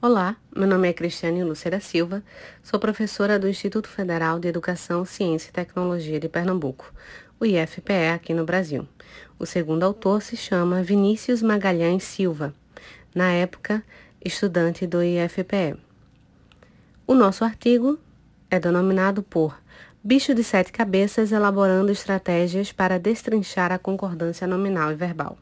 Olá, meu nome é Cristiane Lúcia da Silva, sou professora do Instituto Federal de Educação, Ciência e Tecnologia de Pernambuco, o IFPE aqui no Brasil. O segundo autor se chama Vinícius Magalhães Silva, na época estudante do IFPE. O nosso artigo é denominado por Bicho de Sete Cabeças elaborando estratégias para destrinchar a concordância nominal e verbal.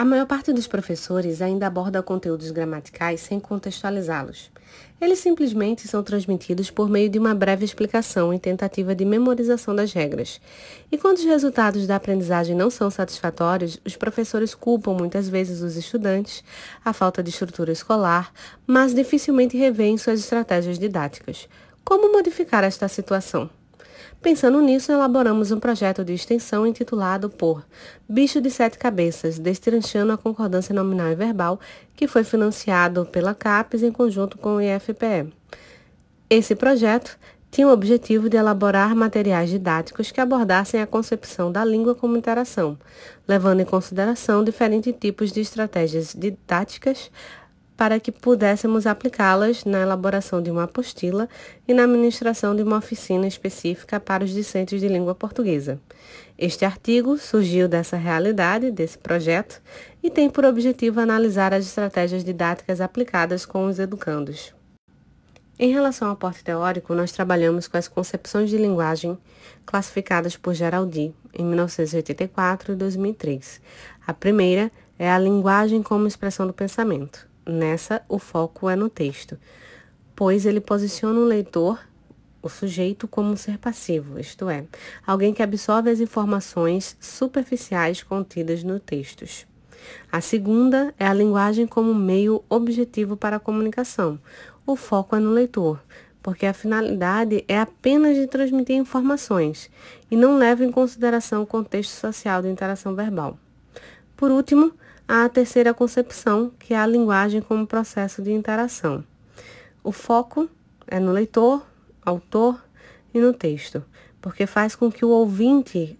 A maior parte dos professores ainda aborda conteúdos gramaticais sem contextualizá-los. Eles simplesmente são transmitidos por meio de uma breve explicação e tentativa de memorização das regras. E quando os resultados da aprendizagem não são satisfatórios, os professores culpam muitas vezes os estudantes, a falta de estrutura escolar, mas dificilmente revêem suas estratégias didáticas. Como modificar esta situação? Pensando nisso, elaboramos um projeto de extensão intitulado por Bicho de Sete Cabeças, destranchando a concordância nominal e verbal, que foi financiado pela CAPES em conjunto com o IFPE. Esse projeto tinha o objetivo de elaborar materiais didáticos que abordassem a concepção da língua como interação, levando em consideração diferentes tipos de estratégias didáticas para que pudéssemos aplicá-las na elaboração de uma apostila e na administração de uma oficina específica para os discentes de língua portuguesa. Este artigo surgiu dessa realidade, desse projeto, e tem por objetivo analisar as estratégias didáticas aplicadas com os educandos. Em relação ao aporte teórico, nós trabalhamos com as concepções de linguagem classificadas por Geraldi em 1984 e 2003. A primeira é a linguagem como expressão do pensamento. Nessa, o foco é no texto, pois ele posiciona o leitor, o sujeito, como um ser passivo, isto é, alguém que absorve as informações superficiais contidas nos textos. A segunda é a linguagem como meio objetivo para a comunicação. O foco é no leitor, porque a finalidade é apenas de transmitir informações e não leva em consideração o contexto social da interação verbal. Por último, a terceira concepção, que é a linguagem como processo de interação. O foco é no leitor, autor e no texto, porque faz com que o ouvinte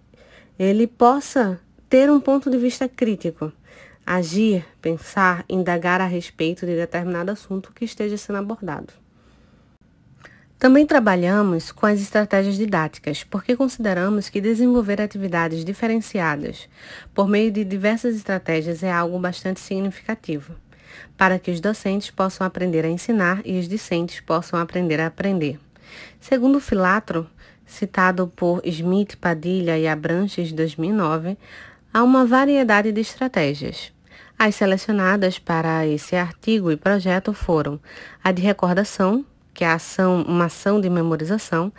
ele possa ter um ponto de vista crítico, agir, pensar, indagar a respeito de determinado assunto que esteja sendo abordado. Também trabalhamos com as estratégias didáticas, porque consideramos que desenvolver atividades diferenciadas por meio de diversas estratégias é algo bastante significativo, para que os docentes possam aprender a ensinar e os discentes possam aprender a aprender. Segundo Filatro, citado por Smith, Padilha e Abranches 2009, há uma variedade de estratégias. As selecionadas para esse artigo e projeto foram a de recordação, que é a ação, uma ação de memorização,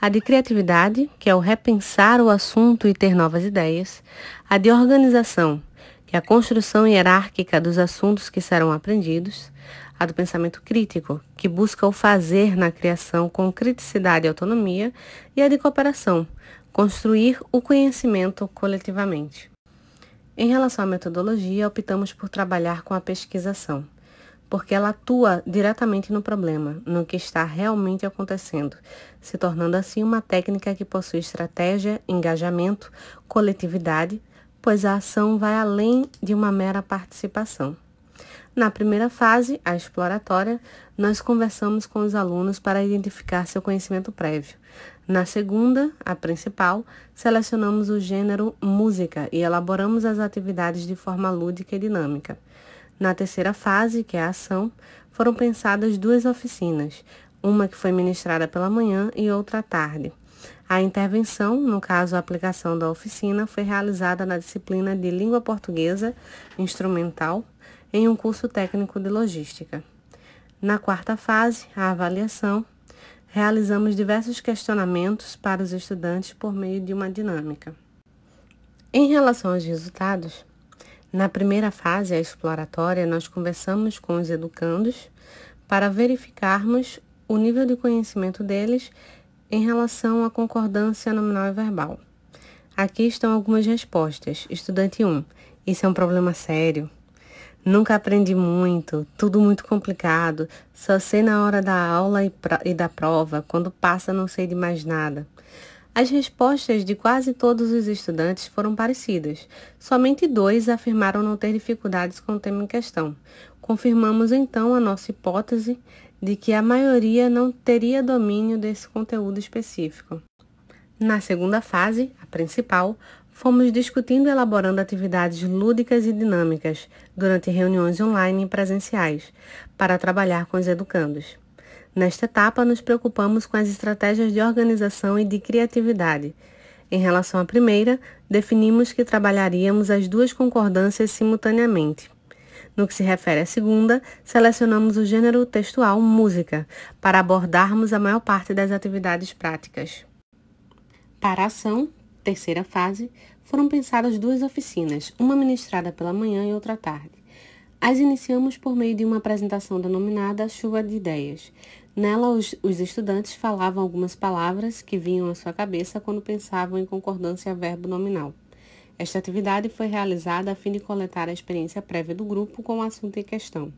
a de criatividade, que é o repensar o assunto e ter novas ideias, a de organização, que é a construção hierárquica dos assuntos que serão aprendidos, a do pensamento crítico, que busca o fazer na criação com criticidade e autonomia, e a de cooperação, construir o conhecimento coletivamente. Em relação à metodologia, optamos por trabalhar com a pesquisação porque ela atua diretamente no problema, no que está realmente acontecendo, se tornando assim uma técnica que possui estratégia, engajamento, coletividade, pois a ação vai além de uma mera participação. Na primeira fase, a exploratória, nós conversamos com os alunos para identificar seu conhecimento prévio. Na segunda, a principal, selecionamos o gênero música e elaboramos as atividades de forma lúdica e dinâmica. Na terceira fase, que é a ação, foram pensadas duas oficinas, uma que foi ministrada pela manhã e outra à tarde. A intervenção, no caso a aplicação da oficina, foi realizada na disciplina de Língua Portuguesa Instrumental em um curso técnico de Logística. Na quarta fase, a avaliação, realizamos diversos questionamentos para os estudantes por meio de uma dinâmica. Em relação aos resultados, na primeira fase, a exploratória, nós conversamos com os educandos para verificarmos o nível de conhecimento deles em relação à concordância nominal e verbal. Aqui estão algumas respostas. Estudante 1. Isso é um problema sério. Nunca aprendi muito, tudo muito complicado. Só sei na hora da aula e, e da prova. Quando passa, não sei de mais nada. As respostas de quase todos os estudantes foram parecidas. Somente dois afirmaram não ter dificuldades com o tema em questão. Confirmamos então a nossa hipótese de que a maioria não teria domínio desse conteúdo específico. Na segunda fase, a principal, fomos discutindo e elaborando atividades lúdicas e dinâmicas durante reuniões online e presenciais para trabalhar com os educandos. Nesta etapa, nos preocupamos com as estratégias de organização e de criatividade. Em relação à primeira, definimos que trabalharíamos as duas concordâncias simultaneamente. No que se refere à segunda, selecionamos o gênero textual música para abordarmos a maior parte das atividades práticas. Para a ação, terceira fase, foram pensadas duas oficinas, uma ministrada pela manhã e outra tarde. As iniciamos por meio de uma apresentação denominada Chuva de Ideias. Nela, os, os, estudantes falavam algumas palavras que vinham à sua cabeça quando pensavam em concordância verbo nominal. Esta atividade foi realizada a fim de coletar a experiência prévia do grupo com o assunto em questão.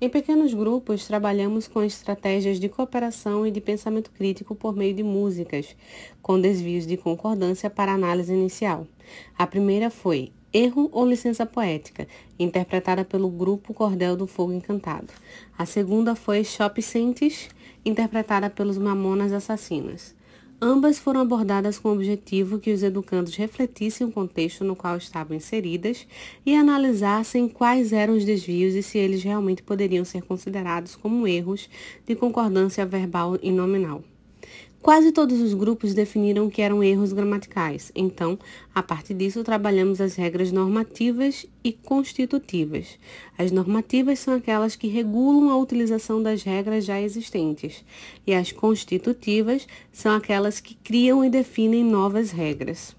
Em pequenos grupos, trabalhamos com estratégias de cooperação e de pensamento crítico por meio de músicas, com desvios de concordância para análise inicial. A primeira foi Erro ou Licença Poética, interpretada pelo grupo Cordel do Fogo Encantado. A segunda foi Shop Sentis, interpretada pelos Mamonas Assassinas. Ambas foram abordadas com o objetivo que os educandos refletissem o contexto no qual estavam inseridas e analisassem quais eram os desvios e se eles realmente poderiam ser considerados como erros de concordância verbal e nominal. Quase todos os grupos definiram que eram erros gramaticais, então, a partir disso, trabalhamos as regras normativas e constitutivas. As normativas são aquelas que regulam a utilização das regras já existentes, e as constitutivas são aquelas que criam e definem novas regras.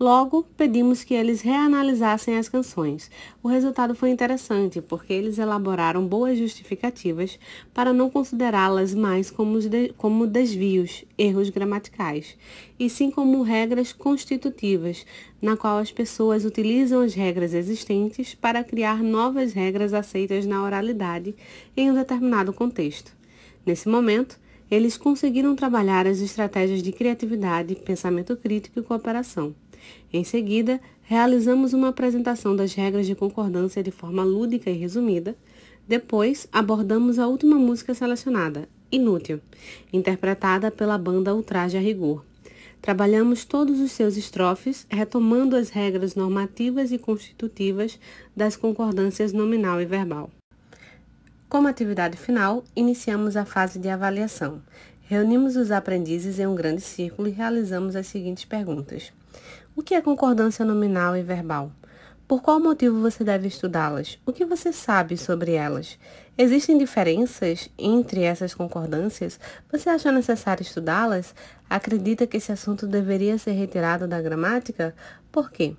Logo, pedimos que eles reanalisassem as canções. O resultado foi interessante, porque eles elaboraram boas justificativas para não considerá-las mais como, como desvios, erros gramaticais, e sim como regras constitutivas, na qual as pessoas utilizam as regras existentes para criar novas regras aceitas na oralidade em um determinado contexto. Nesse momento, eles conseguiram trabalhar as estratégias de criatividade, pensamento crítico e cooperação. Em seguida, realizamos uma apresentação das regras de concordância de forma lúdica e resumida. Depois, abordamos a última música selecionada, Inútil, interpretada pela banda Ultraje a Rigor. Trabalhamos todos os seus estrofes, retomando as regras normativas e constitutivas das concordâncias nominal e verbal. Como atividade final, iniciamos a fase de avaliação, Reunimos os aprendizes em um grande círculo e realizamos as seguintes perguntas: O que é concordância nominal e verbal? Por qual motivo você deve estudá-las? O que você sabe sobre elas? Existem diferenças entre essas concordâncias? Você acha necessário estudá-las? Acredita que esse assunto deveria ser retirado da gramática? Por quê?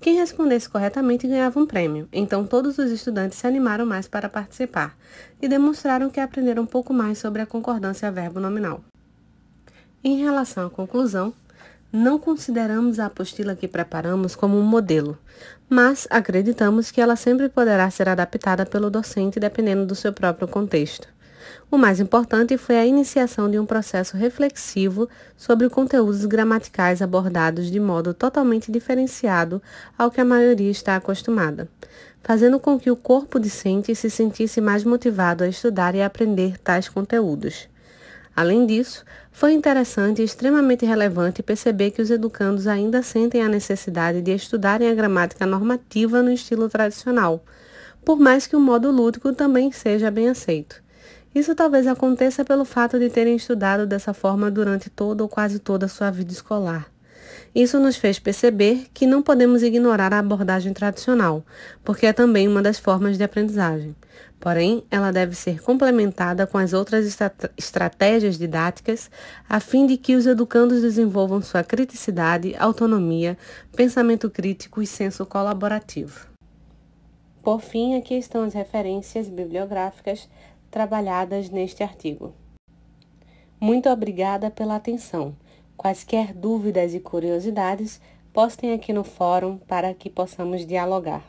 Quem respondesse corretamente ganhava um prêmio, então todos os estudantes se animaram mais para participar e demonstraram que aprenderam um pouco mais sobre a concordância verbo nominal. Em relação à conclusão, não consideramos a apostila que preparamos como um modelo, mas acreditamos que ela sempre poderá ser adaptada pelo docente dependendo do seu próprio contexto. O mais importante foi a iniciação de um processo reflexivo sobre conteúdos gramaticais abordados de modo totalmente diferenciado ao que a maioria está acostumada, fazendo com que o corpo discente se sentisse mais motivado a estudar e aprender tais conteúdos. Além disso, foi interessante e extremamente relevante perceber que os educandos ainda sentem a necessidade de estudarem a gramática normativa no estilo tradicional, por mais que o modo lúdico também seja bem aceito. Isso talvez aconteça pelo fato de terem estudado dessa forma durante toda ou quase toda a sua vida escolar. Isso nos fez perceber que não podemos ignorar a abordagem tradicional, porque é também uma das formas de aprendizagem. Porém, ela deve ser complementada com as outras estratégias didáticas, a fim de que os educandos desenvolvam sua criticidade, autonomia, pensamento crítico e senso colaborativo. Por fim, aqui estão as referências bibliográficas trabalhadas neste artigo. Muito obrigada pela atenção. Quaisquer dúvidas e curiosidades, postem aqui no fórum para que possamos dialogar.